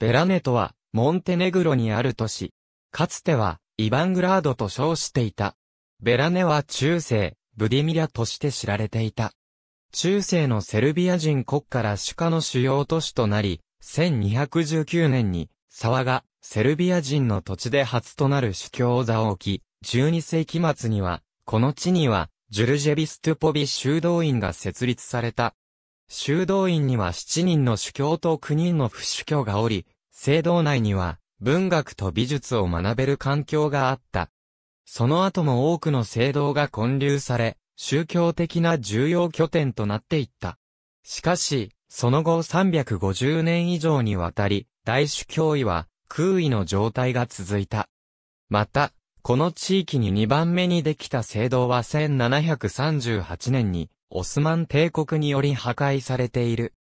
ベラネとは、モンテネグロにある都市。かつては、イヴァングラードと称していた。ベラネは中世、ブディミラとして知られていた。中世のセルビア人国家ラシュカの主要都市となり、1219年に、沢が、セルビア人の土地で初となる主教座を置き、12世紀末には、この地には、ジュルジェビストゥポビ修道院が設立された。修道院には7人の主教と9人の不主教がおり、聖堂内には文学と美術を学べる環境があった。その後も多くの聖堂が建立され、宗教的な重要拠点となっていった。しかし、その後350年以上にわたり、大主教位は空位の状態が続いた。また、この地域に2番目にできた聖堂は1738年にオスマン帝国により破壊されている。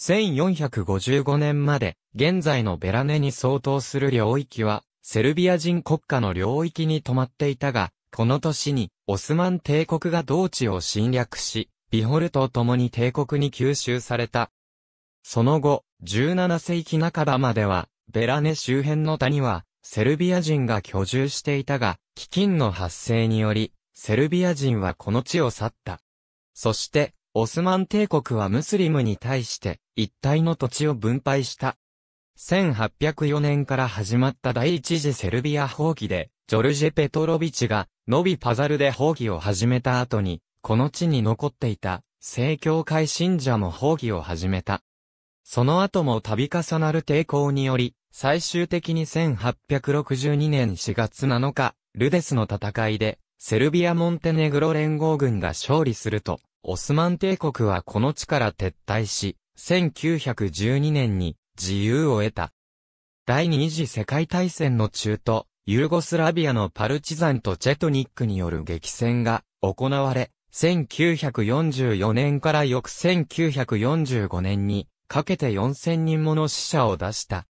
1455年まで、現在のベラネに相当する領域は、セルビア人国家の領域に止まっていたが、この年に、オスマン帝国が同地を侵略し、ビホルと共に帝国に吸収された。その後、17世紀半ばまでは、ベラネ周辺の谷は、セルビア人が居住していたが、飢饉の発生により、セルビア人はこの地を去った。そして、オスマン帝国はムスリムに対して一体の土地を分配した。1804年から始まった第一次セルビア放棄で、ジョルジェ・ペトロビチが、ノビパザルで放棄を始めた後に、この地に残っていた、正教会信者も放棄を始めた。その後も度重なる抵抗により、最終的に1862年4月7日、ルデスの戦いで、セルビア・モンテネグロ連合軍が勝利すると、オスマン帝国はこの地から撤退し、1912年に自由を得た。第二次世界大戦の中途、ユーゴスラビアのパルチザンとチェトニックによる激戦が行われ、1944年から翌1945年にかけて4000人もの死者を出した。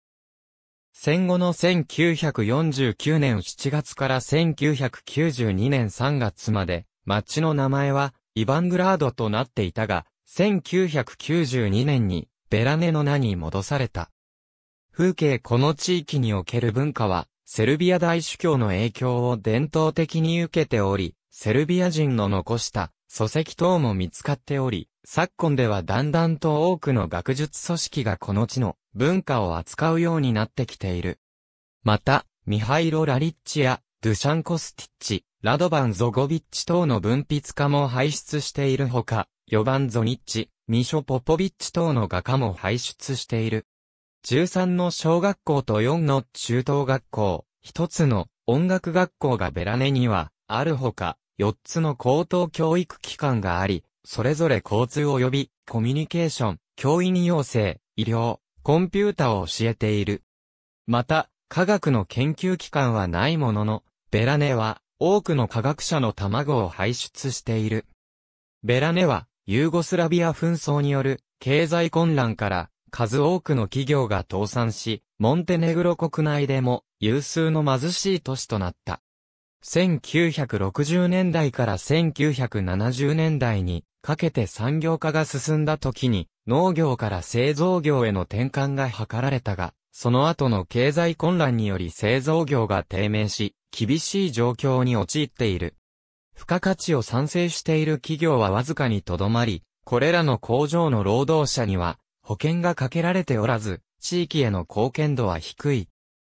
戦後の1949年7月から1992年3月まで、町の名前は、イヴァングラードとなっていたが、1992年に、ベラネの名に戻された。風景この地域における文化は、セルビア大主教の影響を伝統的に受けており、セルビア人の残した礎石等も見つかっており、昨今ではだんだんと多くの学術組織がこの地の文化を扱うようになってきている。また、ミハイロ・ラリッチや、ドゥシャンコ・スティッチ、ラドバン・ゾゴビッチ等の文筆家も輩出しているほか、ヨバン・ゾニッチ、ミショ・ポポビッチ等の画家も輩出している。13の小学校と4の中等学校、1つの音楽学校がベラネには、あるほか、4つの高等教育機関があり、それぞれ交通及びコミュニケーション、教員養成、医療、コンピュータを教えている。また、科学の研究機関はないものの、ベラネは多くの科学者の卵を排出している。ベラネは、ユーゴスラビア紛争による経済混乱から数多くの企業が倒産し、モンテネグロ国内でも有数の貧しい都市となった。1960年代から1970年代にかけて産業化が進んだ時に農業から製造業への転換が図られたが、その後の経済混乱により製造業が低迷し、厳しい状況に陥っている。付加価値を賛成している企業はわずかにとどまり、これらの工場の労働者には保険がかけられておらず、地域への貢献度は低い。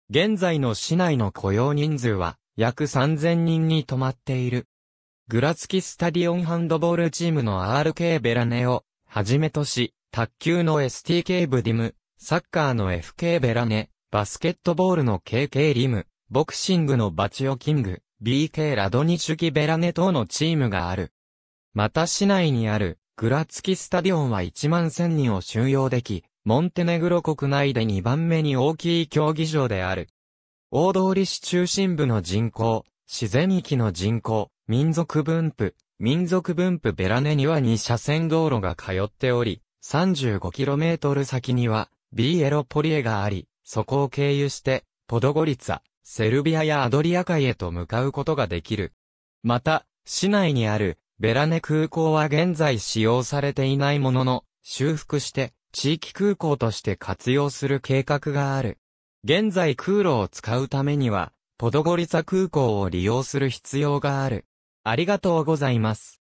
現在の市内の雇用人数は約3000人に止まっている。グラツキスタディオンハンドボールチームの RK ベラネを、はじめとし、卓球の STK ブディム、サッカーの FK ベラネ、バスケットボールの KK リム、ボクシングのバチオキング、BK ラドニシュキベラネ等のチームがある。また市内にある、グラツキスタディオンは1万1000人を収容でき、モンテネグロ国内で2番目に大きい競技場である。大通市中心部の人口、自然域の人口、民族分布、民族分布ベラネには2車線道路が通っており、35km 先には、ビーエロポリエがあり、そこを経由して、ポドゴリツァ、セルビアやアドリア海へと向かうことができる。また、市内にある、ベラネ空港は現在使用されていないものの、修復して、地域空港として活用する計画がある。現在空路を使うためには、ポドゴリザ空港を利用する必要がある。ありがとうございます。